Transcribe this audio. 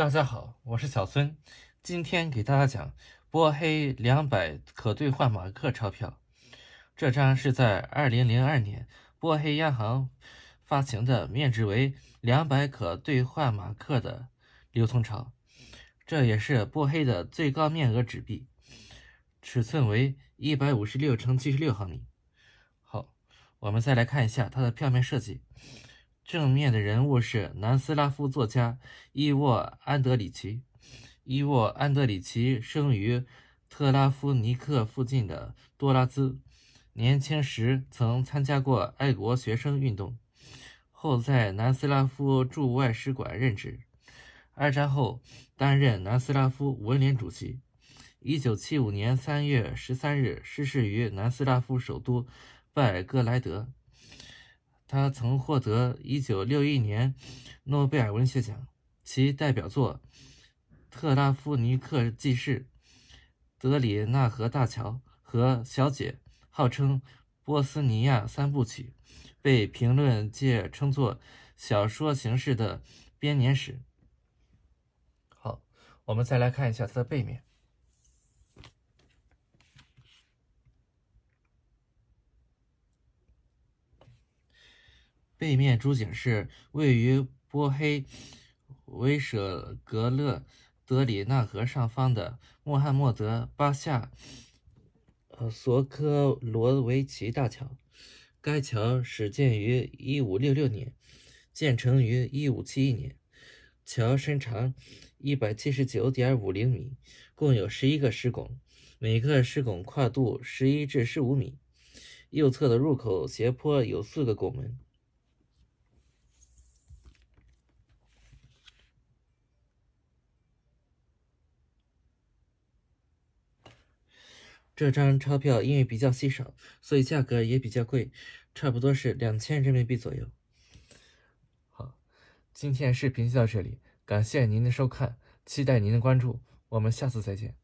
大家好，我是小孙，今天给大家讲波黑两百可兑换马克钞票。这张是在二零零二年波黑央行发行的面值为两百可兑换马克的流通钞，这也是波黑的最高面额纸币，尺寸为一百五十六乘七十六毫米。好，我们再来看一下它的票面设计。正面的人物是南斯拉夫作家伊沃·安德里奇。伊沃·安德里奇生于特拉夫尼克附近的多拉兹，年轻时曾参加过爱国学生运动，后在南斯拉夫驻外使馆任职。二战后担任南斯拉夫文联主席。1975年3月13日逝世于南斯拉夫首都拜尔格莱德。他曾获得1961年诺贝尔文学奖，其代表作《特拉夫尼克记事》《德里纳河大桥》和《小姐》号称波斯尼亚三部曲，被评论界称作小说形式的编年史。好，我们再来看一下它的背面。背面主景是位于波黑维舍格勒德里纳河上方的穆罕默德巴夏，呃索科罗维奇大桥。该桥始建于一五六六年，建成于一五七一年。桥身长一百七十九点五米，共有十一个石拱，每个石拱跨度十一至十五米。右侧的入口斜坡有四个拱门。这张钞票因为比较稀少，所以价格也比较贵，差不多是两千人民币左右。好，今天视频就到这里，感谢您的收看，期待您的关注，我们下次再见。